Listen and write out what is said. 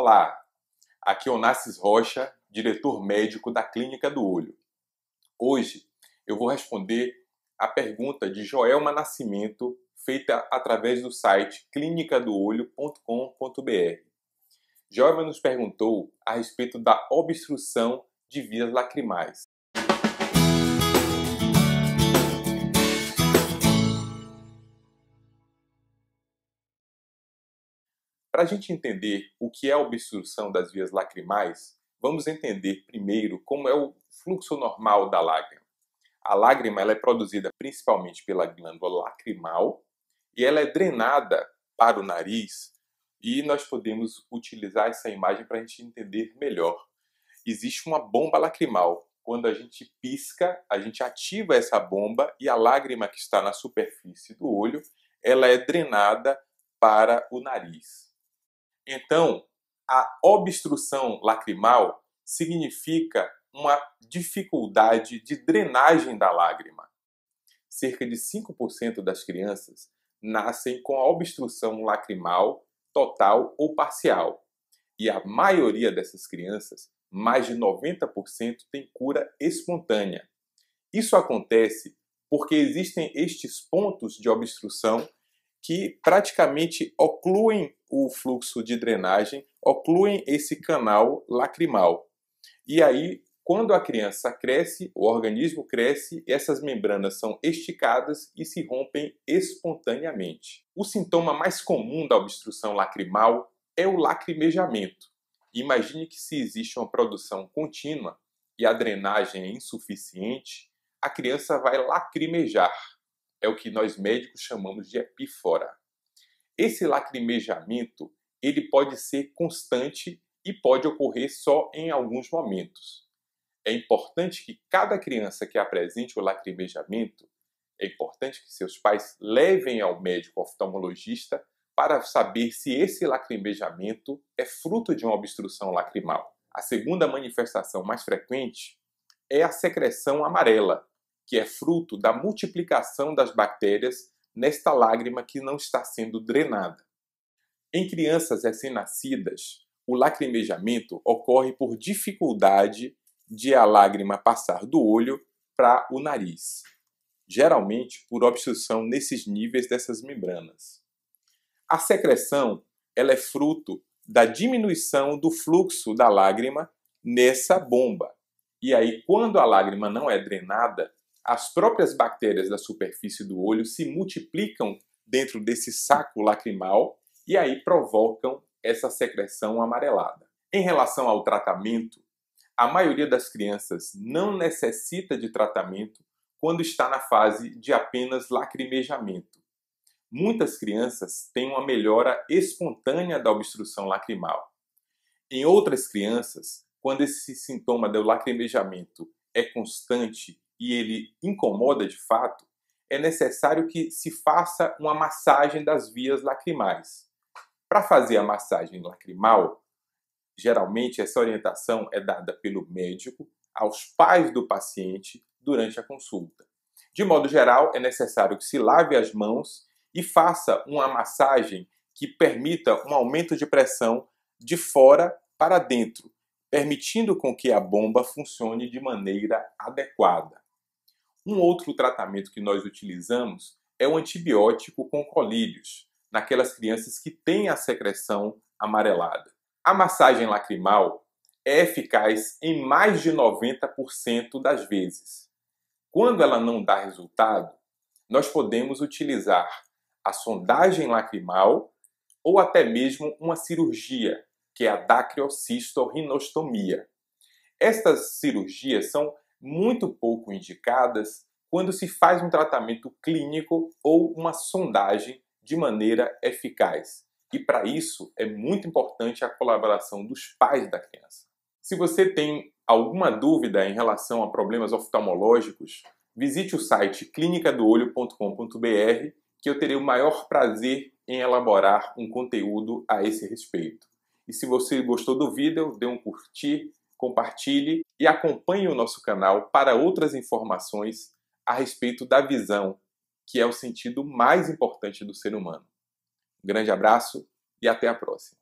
Olá, aqui é o Onassis Rocha, diretor médico da Clínica do Olho. Hoje eu vou responder a pergunta de Joelma Nascimento, feita através do site clinicadoolho.com.br. Joelma nos perguntou a respeito da obstrução de vias lacrimais. Para a gente entender o que é a obstrução das vias lacrimais, vamos entender primeiro como é o fluxo normal da lágrima. A lágrima ela é produzida principalmente pela glândula lacrimal e ela é drenada para o nariz e nós podemos utilizar essa imagem para a gente entender melhor. Existe uma bomba lacrimal. Quando a gente pisca, a gente ativa essa bomba e a lágrima que está na superfície do olho, ela é drenada para o nariz. Então, a obstrução lacrimal significa uma dificuldade de drenagem da lágrima. Cerca de 5% das crianças nascem com a obstrução lacrimal total ou parcial. E a maioria dessas crianças, mais de 90%, tem cura espontânea. Isso acontece porque existem estes pontos de obstrução que praticamente ocluem o fluxo de drenagem, ocluem esse canal lacrimal. E aí, quando a criança cresce, o organismo cresce, essas membranas são esticadas e se rompem espontaneamente. O sintoma mais comum da obstrução lacrimal é o lacrimejamento. Imagine que se existe uma produção contínua e a drenagem é insuficiente, a criança vai lacrimejar. É o que nós médicos chamamos de epífora. Esse lacrimejamento ele pode ser constante e pode ocorrer só em alguns momentos. É importante que cada criança que apresente o lacrimejamento, é importante que seus pais levem ao médico oftalmologista para saber se esse lacrimejamento é fruto de uma obstrução lacrimal. A segunda manifestação mais frequente é a secreção amarela, que é fruto da multiplicação das bactérias nesta lágrima que não está sendo drenada. Em crianças recém-nascidas, o lacrimejamento ocorre por dificuldade de a lágrima passar do olho para o nariz, geralmente por obstrução nesses níveis dessas membranas. A secreção ela é fruto da diminuição do fluxo da lágrima nessa bomba. E aí, quando a lágrima não é drenada, as próprias bactérias da superfície do olho se multiplicam dentro desse saco lacrimal e aí provocam essa secreção amarelada. Em relação ao tratamento, a maioria das crianças não necessita de tratamento quando está na fase de apenas lacrimejamento. Muitas crianças têm uma melhora espontânea da obstrução lacrimal. Em outras crianças, quando esse sintoma do lacrimejamento é constante e ele incomoda de fato, é necessário que se faça uma massagem das vias lacrimais. Para fazer a massagem lacrimal, geralmente essa orientação é dada pelo médico aos pais do paciente durante a consulta. De modo geral, é necessário que se lave as mãos e faça uma massagem que permita um aumento de pressão de fora para dentro, permitindo com que a bomba funcione de maneira adequada. Um outro tratamento que nós utilizamos é o antibiótico com colírios, naquelas crianças que têm a secreção amarelada. A massagem lacrimal é eficaz em mais de 90% das vezes. Quando ela não dá resultado, nós podemos utilizar a sondagem lacrimal ou até mesmo uma cirurgia, que é a dacriocistorrinostomia. Estas cirurgias são muito pouco indicadas quando se faz um tratamento clínico ou uma sondagem de maneira eficaz. E para isso é muito importante a colaboração dos pais da criança. Se você tem alguma dúvida em relação a problemas oftalmológicos, visite o site clinicadoolho.com.br que eu terei o maior prazer em elaborar um conteúdo a esse respeito. E se você gostou do vídeo, dê um curtir, compartilhe e acompanhe o nosso canal para outras informações a respeito da visão, que é o sentido mais importante do ser humano. Um grande abraço e até a próxima.